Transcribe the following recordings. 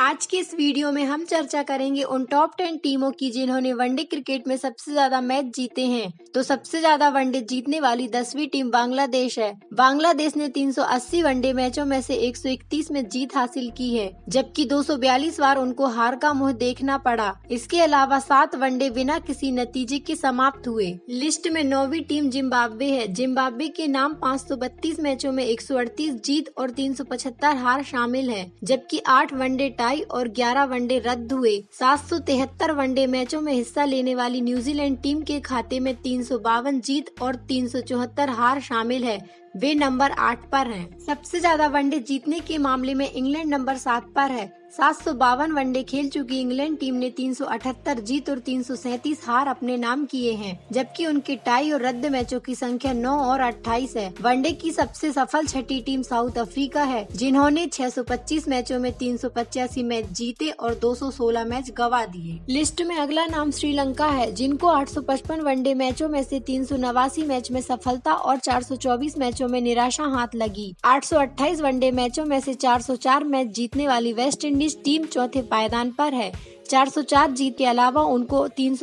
आज की इस वीडियो में हम चर्चा करेंगे उन टॉप टेन टीमों की जिन्होंने वनडे क्रिकेट में सबसे ज्यादा मैच जीते हैं तो सबसे ज्यादा वनडे जीतने वाली दसवीं टीम बांग्लादेश है बांग्लादेश ने 380 वनडे मैचों में से 131 में जीत हासिल की है जबकि 242 बार उनको हार का मुंह देखना पड़ा इसके अलावा सात वनडे बिना किसी नतीजे के समाप्त हुए लिस्ट में नौवीं टीम जिम्बाब्वे है जिम्बाब्वे के नाम पाँच मैचों में एक जीत और तीन हार शामिल है जबकि आठ वनडे जुलाई और 11 वनडे रद्द हुए सात वनडे मैचों में हिस्सा लेने वाली न्यूजीलैंड टीम के खाते में तीन जीत और तीन हार शामिल है वे नंबर आठ पर हैं। सबसे ज्यादा वनडे जीतने के मामले में इंग्लैंड नंबर सात पर है सात सौ बावन वनडे खेल चुकी इंग्लैंड टीम ने 378 जीत और 337 हार अपने नाम किए हैं जबकि उनके टाई और रद्द मैचों की संख्या 9 और 28 है वनडे की सबसे सफल छठी टीम साउथ अफ्रीका है जिन्होंने 625 मैचों में तीन मैच जीते और 216 मैच गवा दिए लिस्ट में अगला नाम श्रीलंका है जिनको 855 वनडे मैचों में ऐसी तीन मैच में सफलता और चौबीस मैच मैचों में निराशा हाथ लगी 828 वनडे मैचों में से 404 मैच जीतने वाली वेस्ट इंडीज टीम चौथे पायदान पर है 404 जीत के अलावा उनको तीन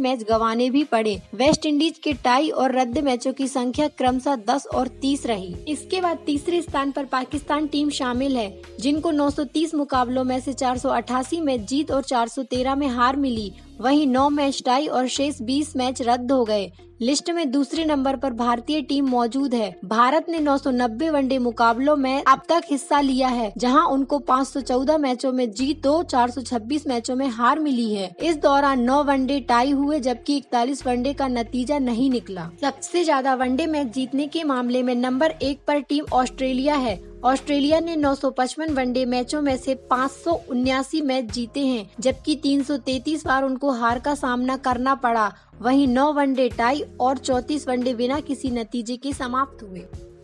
मैच गंवाने भी पड़े वेस्ट इंडीज के टाई और रद्द मैचों की संख्या क्रमशः 10 और 30 रही इसके बाद तीसरे स्थान पर पाकिस्तान टीम शामिल है जिनको 930 मुकाबलों में से 488 में जीत और 413 में हार मिली वहीं 9 मैच टाई और शेष 20 मैच रद्द हो गए लिस्ट में दूसरे नंबर पर भारतीय टीम मौजूद है भारत ने 990 वनडे मुकाबलों में अब तक हिस्सा लिया है जहां उनको 514 मैचों में जीत दो 426 मैचों में हार मिली है इस दौरान नौ वनडे टाई हुए जबकि इकतालीस वनडे का नतीजा नहीं निकला सबसे ज्यादा वनडे मैच जीतने के मामले में नंबर एक पर टीम ऑस्ट्रेलिया है ऑस्ट्रेलिया ने 955 वनडे मैचों में से पाँच मैच जीते हैं जबकि 333 बार उनको हार का सामना करना पड़ा वहीं 9 वनडे टाई और 34 वनडे बिना किसी नतीजे के समाप्त हुए